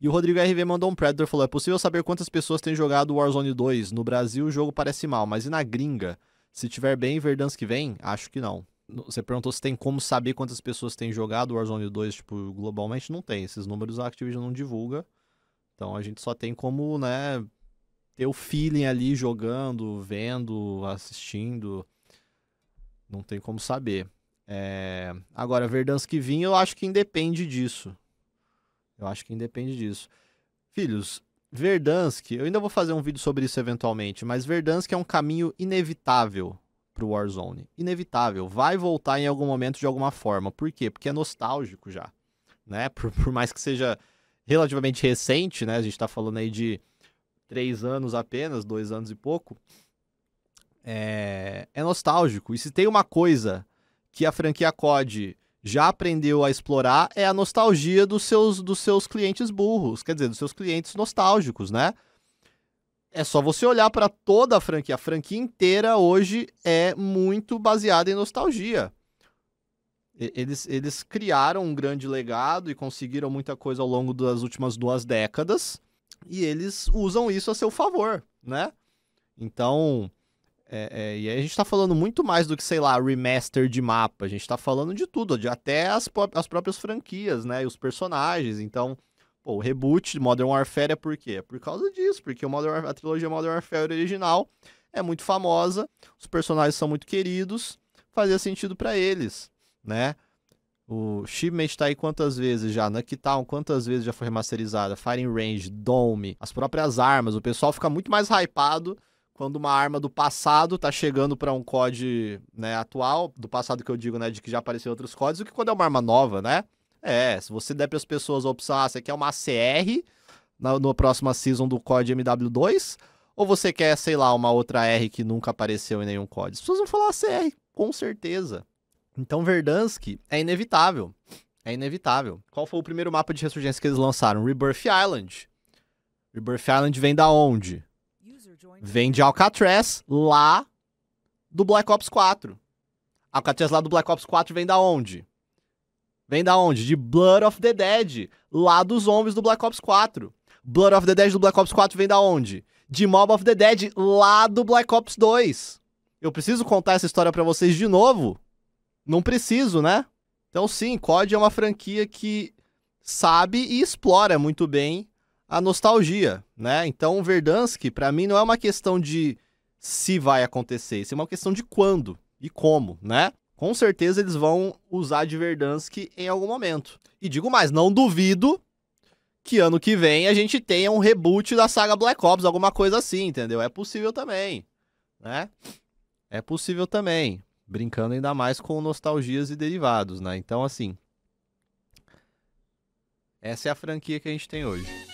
E o Rodrigo RV mandou um Predator falou: é possível saber quantas pessoas têm jogado Warzone 2? No Brasil o jogo parece mal, mas e na gringa? Se tiver bem Verdansk que vem, acho que não. Você perguntou se tem como saber quantas pessoas têm jogado Warzone 2, tipo, globalmente não tem. Esses números a Activision não divulga. Então a gente só tem como, né, ter o feeling ali jogando, vendo, assistindo. Não tem como saber. É... Agora, Verdansk que vem eu acho que independe disso. Eu acho que independe disso. Filhos, Verdansk, eu ainda vou fazer um vídeo sobre isso eventualmente, mas Verdansk é um caminho inevitável para o Warzone. Inevitável. Vai voltar em algum momento de alguma forma. Por quê? Porque é nostálgico já. Né? Por, por mais que seja relativamente recente, né? A gente está falando aí de três anos apenas, dois anos e pouco. É, é nostálgico. E se tem uma coisa que a franquia COD já aprendeu a explorar é a nostalgia dos seus, dos seus clientes burros, quer dizer, dos seus clientes nostálgicos, né? É só você olhar para toda a franquia. A franquia inteira hoje é muito baseada em nostalgia. Eles, eles criaram um grande legado e conseguiram muita coisa ao longo das últimas duas décadas. E eles usam isso a seu favor, né? Então, é, é, e aí a gente tá falando muito mais do que, sei lá, remaster de mapa. A gente tá falando de tudo, de até as, as próprias franquias, né? E os personagens. Então, pô, o reboot de Modern Warfare é por quê? É por causa disso, porque o Modern, a trilogia Modern Warfare original é muito famosa, os personagens são muito queridos, fazia sentido para eles, né? O Shipmate tá aí quantas vezes já, Nucky quantas vezes já foi remasterizada, Firing Range, Dome, as próprias armas, o pessoal fica muito mais hypado quando uma arma do passado tá chegando para um COD né, atual, do passado que eu digo, né, de que já apareceu outros códigos, o que quando é uma arma nova, né? É, se você der para as pessoas a opção, ah, você quer uma CR na, na próxima season do COD MW2, ou você quer, sei lá, uma outra R que nunca apareceu em nenhum COD? As pessoas vão falar CR, com certeza. Então Verdansk é inevitável. É inevitável. Qual foi o primeiro mapa de ressurgência que eles lançaram? Rebirth Island. Rebirth Island vem da onde? vem de Alcatraz, lá do Black Ops 4. Alcatraz lá do Black Ops 4 vem da onde? Vem da onde? De Blood of the Dead, lá dos homens do Black Ops 4. Blood of the Dead do Black Ops 4 vem da onde? De Mob of the Dead, lá do Black Ops 2. Eu preciso contar essa história para vocês de novo? Não preciso, né? Então sim, COD é uma franquia que sabe e explora muito bem a nostalgia, né? Então, o Verdansky, para mim, não é uma questão de se vai acontecer, isso é uma questão de quando e como, né? Com certeza eles vão usar de Verdansky em algum momento. E digo mais, não duvido que ano que vem a gente tenha um reboot da saga Black Ops, alguma coisa assim, entendeu? É possível também, né? É possível também, brincando ainda mais com nostalgias e derivados, né? Então, assim, essa é a franquia que a gente tem hoje.